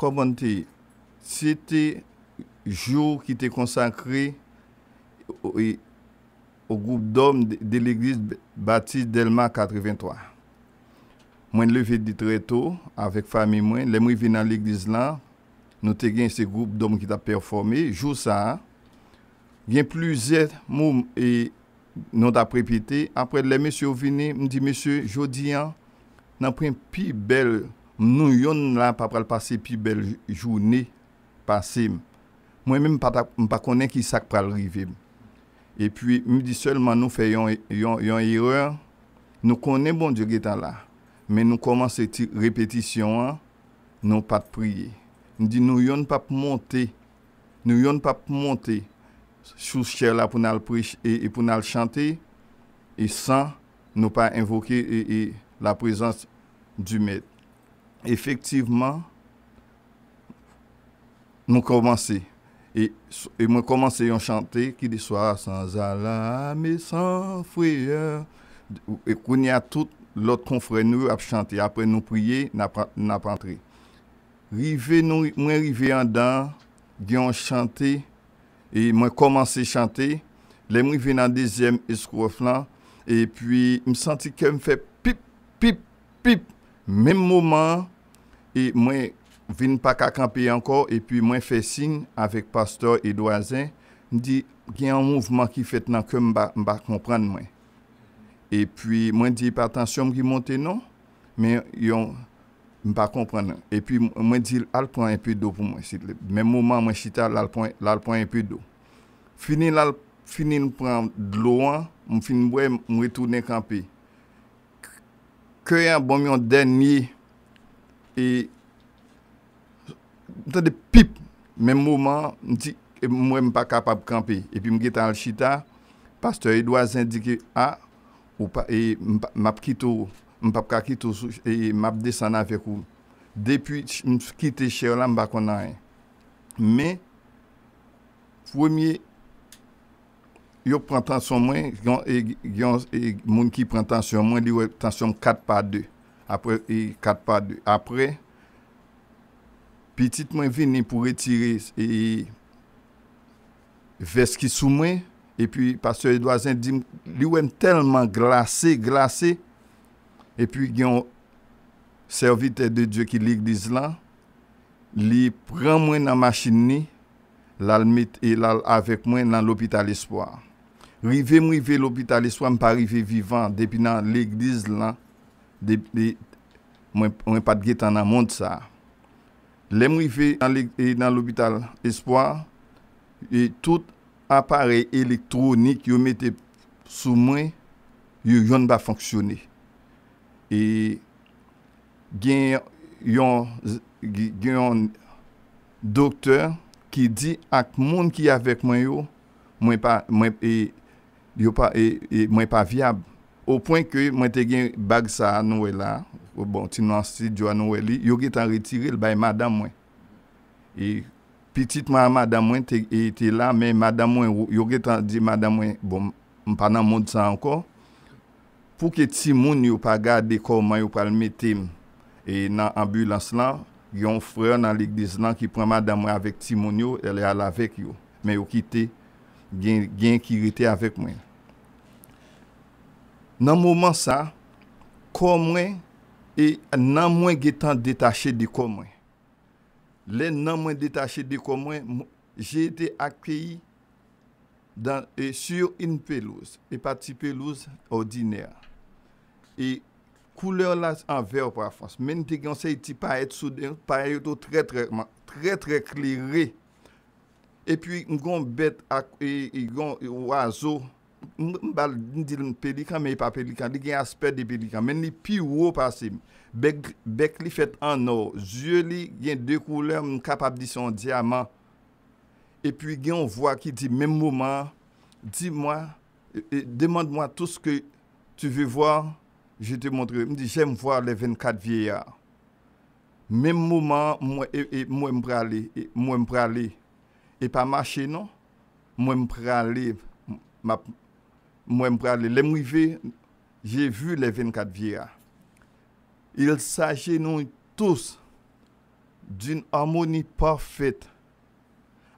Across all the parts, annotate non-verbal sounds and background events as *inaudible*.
Komante, se te jou ki te konsakre ou goup dom de l'eglis batis Delma 83. Mwen leve di treto avek fami mwen, le mwen vina l'eglis lan, nou te gen se goup dom ki ta performe, jou sa, gen plu zet moun e nou ta prepite, apre le mwen sou vini, mwen di, mwen di, mwen di, mwen di, mwen di, M nou yon la pa pral pase pi bel jouni pase. Mwen mè m pa konen ki sak pral rivem. E pi m di selman nou fe yon yon yon yon yon yon yon. Nou konen bon di yon yon yon yon yon. Men nou koman se ti repetisyon an. Nou pat priye. M di nou yon pa p'monte. Nou yon pa p'monte. Sou chè la pou nan al e, e chante. E san nou pa invoke e, la prezans di mèd. Efektiveman, nou komanse. E mwen komanse yon chante, ki de swa san zala, me san fweye. E konye a tout lot konfre nou ap chante. Apre nou priye, nou ap antre. Rive nou, mwen rive yon dan, yon chante. E mwen komanse chante. Le mwen vene an dezem eskwof lan. E pwi, m senti ke m fe pip, pip, pip. Mem mouman, e mwen vin pa kakampi anko, epi mwen fe sin, avek pastor edoazen, mwen di, gen yon mouvman ki fet nan ke mba kompran mwen. Epi mwen di, patansyon mwen ki monte nan, mwen yon mba kompran nan. Epi mwen di, alpon epi do pou mwen. Mem mouman mwen chita lalpon epi do. Fini lalpon, fini nou pran loran, mwen fini mwen mwen retounen kampi. kreyan bon mi yon den mi, e, mte de pip, men mouman, mwen e, mpa kapap kampe, epi mge tan al chita, pastor yi doazen dike, a, mpa pka kito, e, mpa pde sanan fe kou, depi mp ki te chè yon lan mba konay, men, fwe mi yon, Yon pran tansyon mwen, yon e, e, moun ki pran tansyon mwen, li wè tansyon kat pa de. Apre, e, pitit mwen vini pou re tiris, e veski sou mwen, e pi pastyo edwazen di, li wèm telman glase, glase, e pi yon servite de Diyo ki lig diz lan, li pran mwen nan machini, lal mit, e lal avek mwen nan lopital espoir. Rive mou i ve l'Hospital Espoir, mou pa rive vivant, depi nan l'Eglise lan, mou e pat getan nan moun sa. Le mou i ve nan l'Hospital Espoir, tout apare elektronik yo mette sou mwen, yo yon ba fonksyone. E gen yon doktor ki di ak moun ki avek mwen yo, mou e pat... E, e, mwen pa viab. Ou pwen ke mwen te gen bag sa anouwe la, ou bon, ti nan stijou anouwe li, yo getan retirel bay mada mwen. E, pitit mwen a mada mwen te la, men mada mwen, yo getan di mada mwen, bon, mpana moun sa anko, pou ke timoun yo pa gade dekou mwen yo palme tem, e nan ambulans lan, yon fre nan lig diz lan ki pre mada mwen avèk timoun yo, elè al avèk yo, men yo kite. gen kirete avek mwen. Nan mouman sa, kon mwen, e nan mwen getan detache de kon mwen. Le nan mwen detache de kon mwen, jete akpeyi e sur in pelouse, e pati pelouse ordine. E kouleur la an ver prafons. Men te gen se iti paret soudan, paret ou tre tre kli re. epi yon bet akwe yon e, wazo, e, mbal di loun pelikan me yon e pa pelikan, li gen asper di pelikan, men li pi wou pasim, bek li fet anor, zye li gen dekouler mwen kapab di son diamant, epi gen wou wak ki di men mouman, di mwen, demande mwen tout se ke tu ve wou, jete mwontre, mwen di jen mwou wou le 24 vieya, men mwouman, mwen mwem prale, mwen mwem prale, E pa mache nou, mwen mprale, mwen mprale, lè mwi ve, jè vu lè 24 vie a. Il saje nou tous d'un amouni pafet.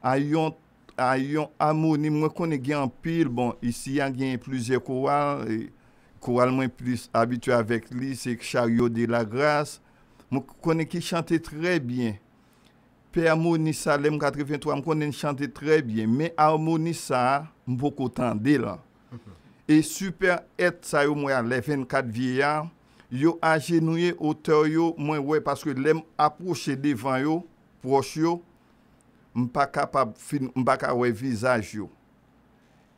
A yon amouni mwen kone gen anpil, bon, isi yon gen plouze koual, koual mwen plouze abitou avèk li, se kcha yo de la gras, mwen kone ki chante trè byen. Pe Amo Nisa, lem 83, m konen chante tre bien, men Amo Nisa, m poko tan de la. E super et sa yo mwen, le 24 vieyan, yo anjenouye oteyo mwen wey, paske lem aproche devan yo, proche yo, m pa kapab fin, m baka wey vizaj yo.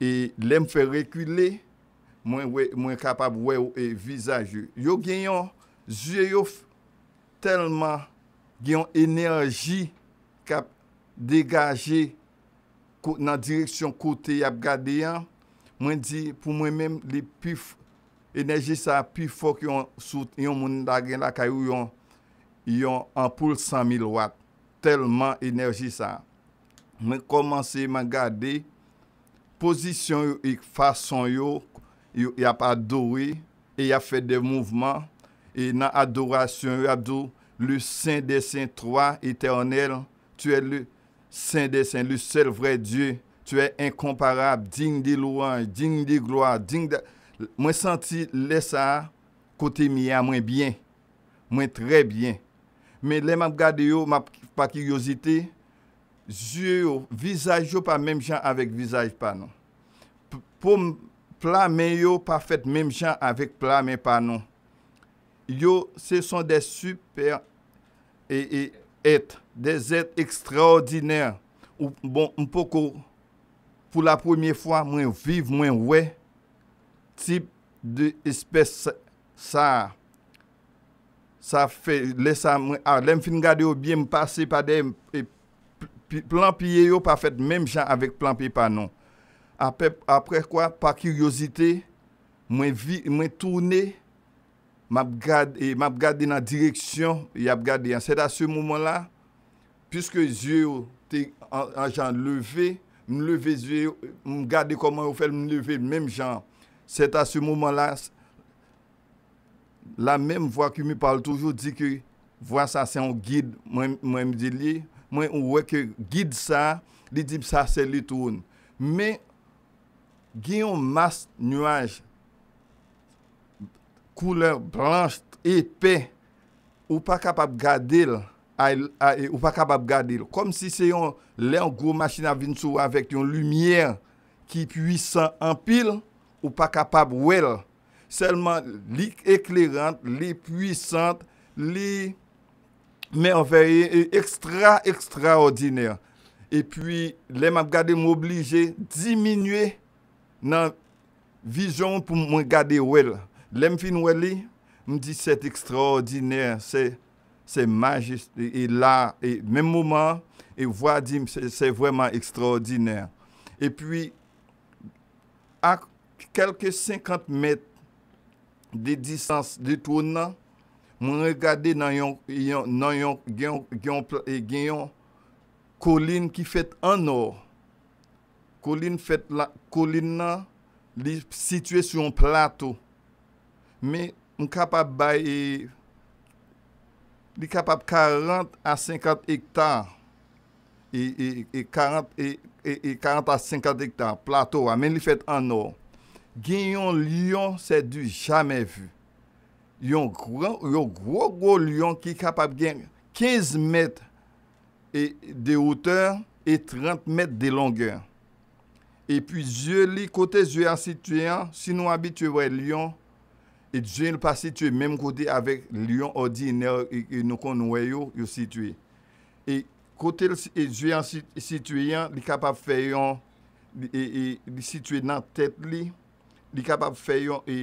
E lem fe rekwile, mwen kapab wey yo e vizaj yo. Yo genyon, zye yo, telman genyon enerji, kap degaje nan direksyon kote yap gade yan, mwen di pou mwen men, li pif enerji sa, pif fok yon yon moun dagen la kayo yon yon ampoule 100.000 watt telman enerji sa mwen komanse yon man gade posisyon yon yon e fason yon yon ap adowe, yon ap fè de mouvman, e yon ap adorasyon yon ap do, le 5 de 5 3, eternel Tuè lè sènde, sènde lè sèl vre djè. Tuè enkomparab, digne de louange, digne de gloa, digne de... Mwen santi lè sa, kote mi a mwen byen. Mwen trè byen. Mwen lè m ap gade yo, m ap pa kiyozite, zye yo, vizaj yo pa mèm jan avèk vizaj pa nou. Non. Po m, pla mè yo pa fèt mèm jan avèk pla mèm pa nou. Yo, se son de super, e... Des etre ekstraordinèr ou bon mpoko pou la premier fwa mwen vive mwen wè tip de espè sa sa fè lè sa mwen a. Ah, Lèm fin gade yo byen mpase pa dè planpye yo pa fèt mèm jan avèk planpye pa non. Apre kwa pa kyriosite mwen vi mwen tourne mwen. m ap eh, gade nan direksyon, eh, y ap gade yan. Sè ta sè mouman la, pyske zye ou te an jan leve, m leve zye ou, m gade koman ou fel m leve, mèm jan, sè ta sè mouman la, la mèm vwa ki mi pale toujou di ki, vwa sa se an guide, mwen m di li, mwen m wè ki guide sa, li di sa se li toun. Mè, gen yon mas nwaj, koule branche epè, ou pa kapab gade l, ou pa kapab gade l. Kom si se yon lè an gwo machina vin sou avèk yon lumièr ki pwisan anpil, ou pa kapab wèl. Selman li eklerant, li pwisan, li mèvèye ekstra ekstra ordine. E pwi lè m ap gade m oblije di minwe nan vijon pou mwen gade wèl. Lem fin weli, m di set ekstraordiner, se majest, e la, e menmouman, e wadim, se vweman ekstraordiner. E pwi, ak kelke 50 met de disans de tou nan, m wè gade nan yon kolin ki fet anor. Kolin fet la, kolin nan, li sitwe syon plato. Men, m kapap baye, li kapap 40 a 50 hektar, e 40 a 50 hektar, plato wa, men li fet anor. Gen yon lion se di jamè vu. Yon gro, yon gro, gro lion ki kapap gen 15 met de oteur e 30 met de longeur. E pi zye li kote zye asituyan, si nou abitue wè lion, E djwen l pa sitwe menm kote avèk lyon ordinèr e nou kon wè yo yo sitwe. E kote l djwen sitwe yon, li kapap fè yon, li sitwe nan tèp li, li kapap fè yon e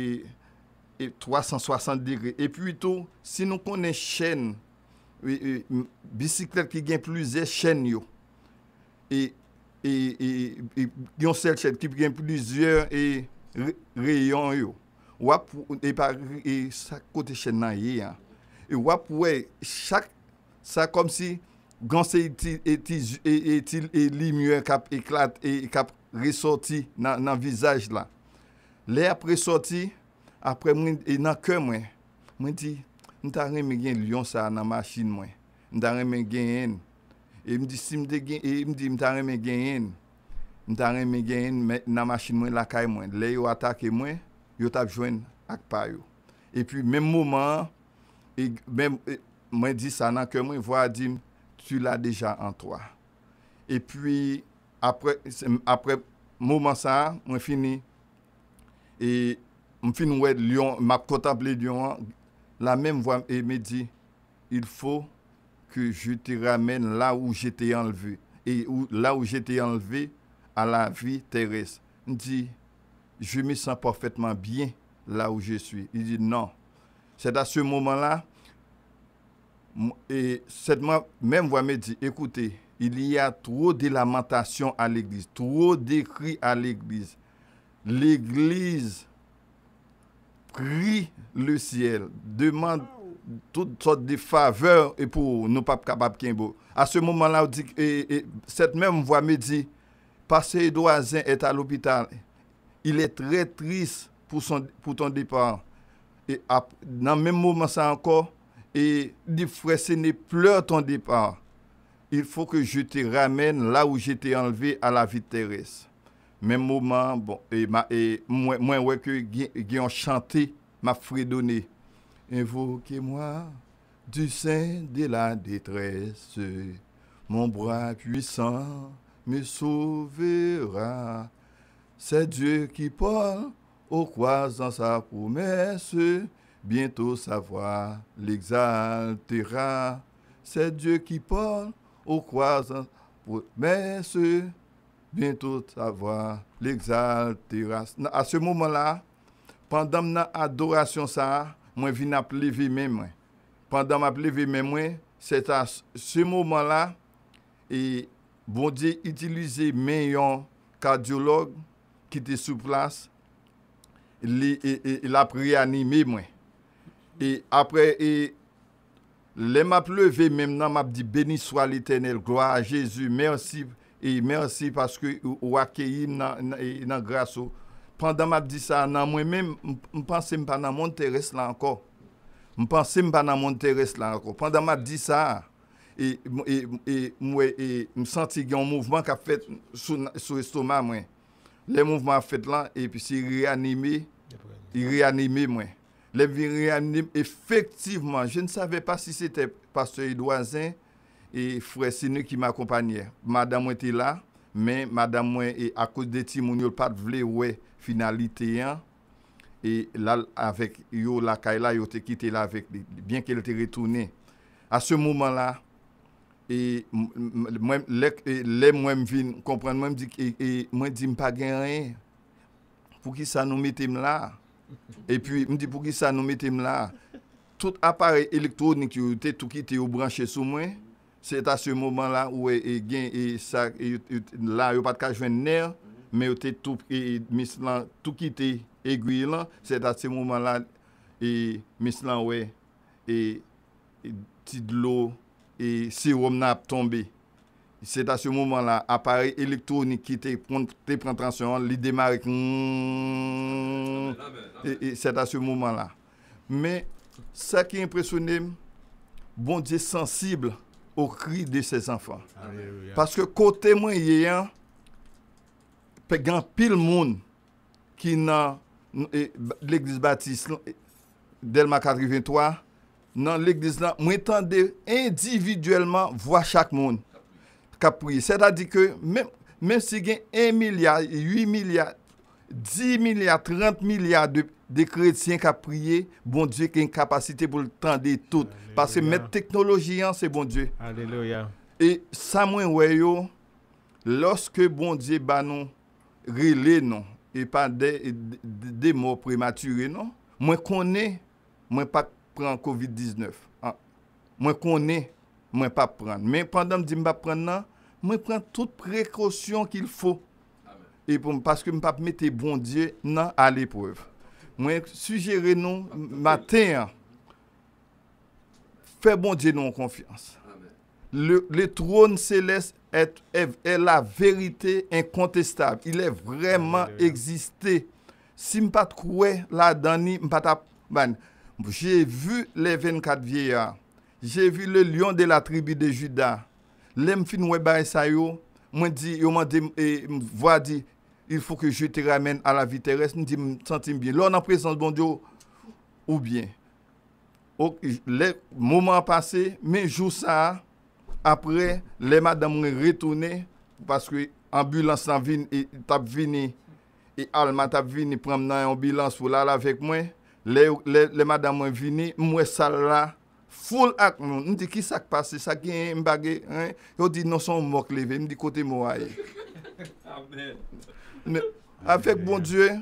360°. E pwito, se nou konen chèn, bisiklet ki gen plusè chèn yo, e yon sel chèn ki gen plusè rayon yo, wap e pa e kote chen nan ye, e wap we, sak kom si, gansi eti li mye e kap eklat, e kap resoti nan visaj la. Le ap resoti, apre mwen e nan ke mwen, mwen di, mwen tarre mwen gen yon sa nan masin mwen, mwen tarre mwen gen en, e mwen di, mwen tarre e mwen gen en, mwen tarre mwen gen en nan masin mwen lakay mwen, le yo atake mwen, yo tap jwen ak pa yo. Epi, menm mouman, menm mwen di sanan ke mwen vwa di, tu la deja an toa. Epi, apre mouman sa, mwen fini, e mwen fini wèd mwen ap kotab le dyon, la menm vwa, e me di, il fwo ke ju ti ramen la ou jete anleve, e ou la ou jete anleve a la vi teres. Ndi, Je me sens parfaitement bien la ou je suis. Il dit non. C'est à ce moment-là, et cette même voix me dit, écoutez, il y a trop de lamentations à l'église, trop de cris à l'église. L'église cri le ciel, demande toutes sortes de faveurs et pour nous pas capable qu'il y en ait. À ce moment-là, cette même voix me dit, parce que les voisins sont à l'hôpital. il e tre tris pou ton depan. E nan men mouman sa anko, e di fwese ne pleur ton depan. Il fwo ke je te ramen la ou je te enleve a la viteres. Men mouman, mwen weke gyan chante ma fwe doni. Envoke mwa du sen de la detrese, mon bra pwisan me souvera. Se djè ki pol, ou kwa zan sa pou mè sè, bientò sa vwa l'exalteran. Se djè ki pol, ou kwa zan sa pou mè sè, bientò sa vwa l'exalteran. A se mouman la, pandan m nan adorasyon sa, mwen vin ap leve mè mwen. Pandan m ap leve mè mwen, se ta se mouman la, e bondi itilize mè yon kadiolog, ki te sou plas, li e, e, e, ap reanime mwen. E apre, le ma pleve, menm nan ma ap di, beni swa l'eternel, gloa a Jezu, mersi, e mersi, paske wakye yi nan graso. Pandan ma ap di sa, nan mwen menm, mpansi mpa nan moun teres la anko. Mpansi mpa nan moun teres la anko. Pandan ma ap di sa, e mwen, e msanti gen mouvman ka fet sou estoma mwen. Le mouvment fèt lan, epi si reanimé, reanimé mwen. Le vi reanimé, efektivman, je ne savè pa si se te pasteur Edwazen, e fwè se nou ki m'akompanyè. Mada mwen te la, men mada mwen e akos de ti moun yon pat vle wè finalité yon, e lal avèk yo lakay la, yo te kite la avèk, bien ke lè te retounè. A se mouvment la... E, e, le mwen vin, kompren mwen, mwen di ki, e, mwen di mpa gen re, pou ki sa nou metem la, epi mwen di pou ki sa nou metem la, tout apare elektronik, yon te tou ki te ou branche sou mwen, se ta se mouman la, ou e gen, la yon pat ka jwen ner, me yon te tou ki te, e gwi lan, se ta se mouman la, e mis lan we, e tid lo, E si wou mna ap tombe. Se ta se mouman la, apare elektronik ki te prentansyon, li demarik. Se ta se mouman la. Me, sa ki impresyonem, bon diye sensibl ou kri de se sanfan. Paske kote mwen yeyan, pegan pil moun ki nan l'Eglise Baptiste, Delma 83, nan l'eglis nan, mwen tende individuellement vwa chak moun kapriye. Se da di ke mwen si gen 1 milyar 8 milyar, 10 milyar, 30 milyar de kretien kapriye, bon diye gen kapasite pou tende tout. Parce mwen teknoloji an, se bon diye. Aleluya. E sa mwen weyo, loske bon diye banon rile non, e pa de de mou bon bon bon premature non, mwen kone, mwen pak Pren COVID-19. Ah, mwen konen, mwen pa pren. Men pandan mwen di mwen pren nan, mwen pren tout prekosyon ki l fo. E poum, paske mwen pa mwen te bondye nan al epreuve. Mwen sujere nou, mwen te an, fe bondye nou an konfians. Le troun seles et la verite incontestable. Il e vreman existé. Si mwen pat kouè la dani, mwen pat ap banye. jè vu le 24 vieya jè vu le lion de la tribi de juda lem fin wè ba esay yo mwen di yo mwen di e, mwen di il fò ke jè te ramèn a la vitè res mwen di mwen sentim bien lò nan presens bondyo ou bien lè mouman pase mwen jou sa apre lè madan mwen retounè paske ambulans nan vin tap vin alman tap vin pram nan ambulans fò lal avèk mwen Le madame mwen vini, mwen sal la. Foul ak mwen, mwen di ki sak pase, sak genye mbagye. Yo di nonson mwen mok leve, mwen di kote mwen waye. *laughs* Avek bon die,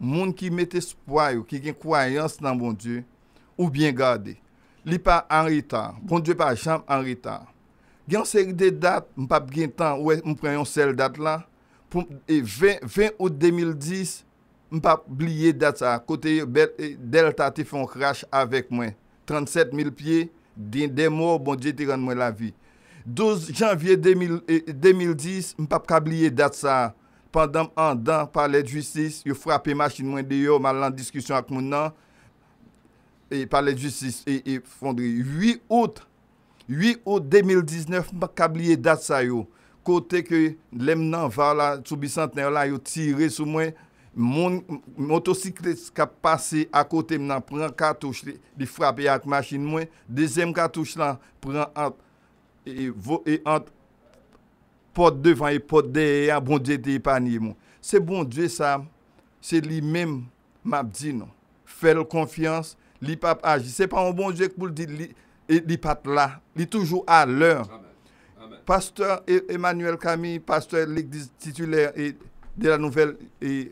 bon mwen ki met espwayo, ki gen kwayans nan bon die, ou bien gade. Li pa an rita, bon die pa chan an rita. Gen se yon de dat, mwen pap gen tan, mwen preyon sel dat la. Poun, e 20 ou 2010 mwen. Mpap bliye dat sa, kote yon eh, delta te fon krashe avek mwen. 37.000 piye, den mor, bon diye te rande mwen la vi. 12 janvye 2010, mpap kabliye dat sa. Pendam an dan, pale justice, yon frape machin mwen de yon, man lan diskusyon ak moun nan, pale justice, yon fondri. 8 out, 8 out 2019, mpap kabliye dat sa yon. Kote ke lem nan va la, soubi santen la, yon tire sou mwen, moun motosiklet ka pase akote mnan, pren kartouche li frapi ak machin mwen, dezem kartouche lan, pren an, e, e an, pot devan e pot dehye, an bon dje te yi panye mwen. Se bon dje sa, se li men mabdi nan, fel konfians, li pap aji. Se pa moun bon dje kou li di, e, li pat la, li toujou a lèr. Pastor e-, Emmanuel Kami, pastor l'Eglise titulèr, de la nouvel, e,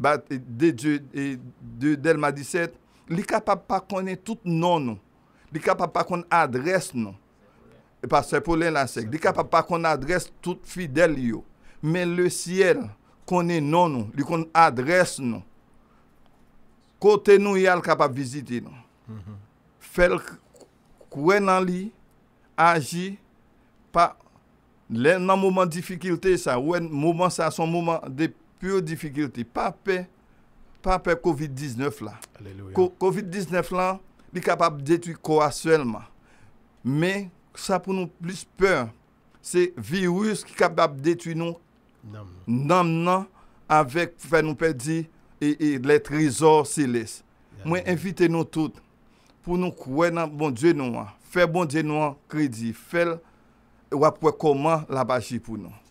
bat de Dermadisset, li kapap pa konen tout nonon, li kapap pa kon adresnon, e pa sepou len la sek, li kapap pa kon adres tout fidel yo, men le siel konen nonon, li kon adresnon, kote nou yal kapap vizite nonon, fel kwen nan li, aji, pa, len nan mouman difikilte sa, mouman sa son mouman depi, Pyo difficulti, pape, pape COVID-19 la. COVID-19 la, li kapap detu kwa selman. Me, sa pou nou plis pe, se virus ki kapap detu nou nam nan, avek pou fè nou pedi e le trizor seles. Mwen invite nou tout pou nou kwenan bon dje nou an, fè bon dje nou an kredi, fèl wap wè koman la bachi pou nou an.